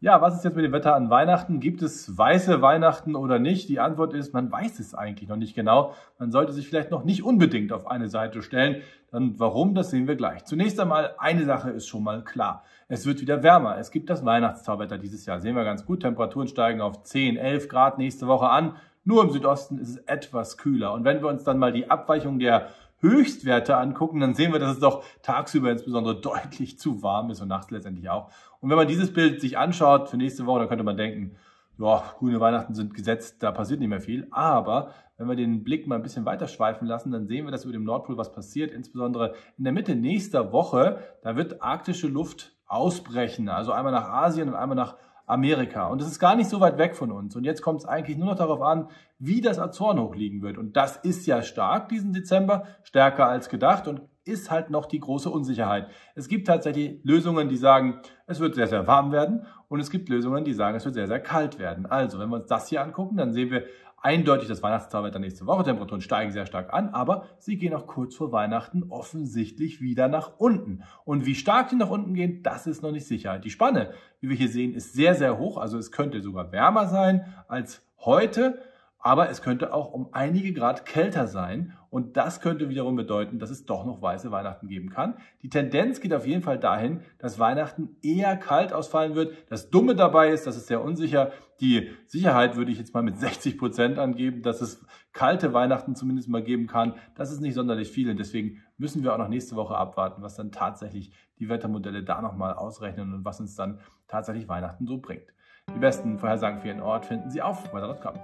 Ja, was ist jetzt mit dem Wetter an Weihnachten? Gibt es weiße Weihnachten oder nicht? Die Antwort ist, man weiß es eigentlich noch nicht genau. Man sollte sich vielleicht noch nicht unbedingt auf eine Seite stellen. Dann warum, das sehen wir gleich. Zunächst einmal, eine Sache ist schon mal klar. Es wird wieder wärmer. Es gibt das Weihnachtstauwetter dieses Jahr. Sehen wir ganz gut. Temperaturen steigen auf 10, 11 Grad nächste Woche an. Nur im Südosten ist es etwas kühler. Und wenn wir uns dann mal die Abweichung der Höchstwerte angucken, dann sehen wir, dass es doch tagsüber insbesondere deutlich zu warm ist und nachts letztendlich auch. Und wenn man dieses Bild sich anschaut für nächste Woche, dann könnte man denken, ja, grüne Weihnachten sind gesetzt, da passiert nicht mehr viel. Aber wenn wir den Blick mal ein bisschen weiter schweifen lassen, dann sehen wir, dass über dem Nordpol was passiert, insbesondere in der Mitte nächster Woche. Da wird arktische Luft ausbrechen, also einmal nach Asien und einmal nach Amerika. Und es ist gar nicht so weit weg von uns. Und jetzt kommt es eigentlich nur noch darauf an, wie das Azoren hochliegen wird. Und das ist ja stark diesen Dezember, stärker als gedacht. Und ist halt noch die große Unsicherheit. Es gibt tatsächlich Lösungen, die sagen, es wird sehr, sehr warm werden und es gibt Lösungen, die sagen, es wird sehr, sehr kalt werden. Also, wenn wir uns das hier angucken, dann sehen wir eindeutig das Weihnachtszahlwetter nächste Woche. Temperaturen steigen sehr stark an, aber sie gehen auch kurz vor Weihnachten offensichtlich wieder nach unten. Und wie stark sie nach unten gehen, das ist noch nicht sicher. Die Spanne, wie wir hier sehen, ist sehr, sehr hoch. Also es könnte sogar wärmer sein als heute. Aber es könnte auch um einige Grad kälter sein und das könnte wiederum bedeuten, dass es doch noch weiße Weihnachten geben kann. Die Tendenz geht auf jeden Fall dahin, dass Weihnachten eher kalt ausfallen wird. Das Dumme dabei ist, das ist sehr unsicher. Die Sicherheit würde ich jetzt mal mit 60 Prozent angeben, dass es kalte Weihnachten zumindest mal geben kann. Das ist nicht sonderlich viel und deswegen müssen wir auch noch nächste Woche abwarten, was dann tatsächlich die Wettermodelle da nochmal ausrechnen und was uns dann tatsächlich Weihnachten so bringt. Die besten Vorhersagen für Ihren Ort finden Sie auf weather.com.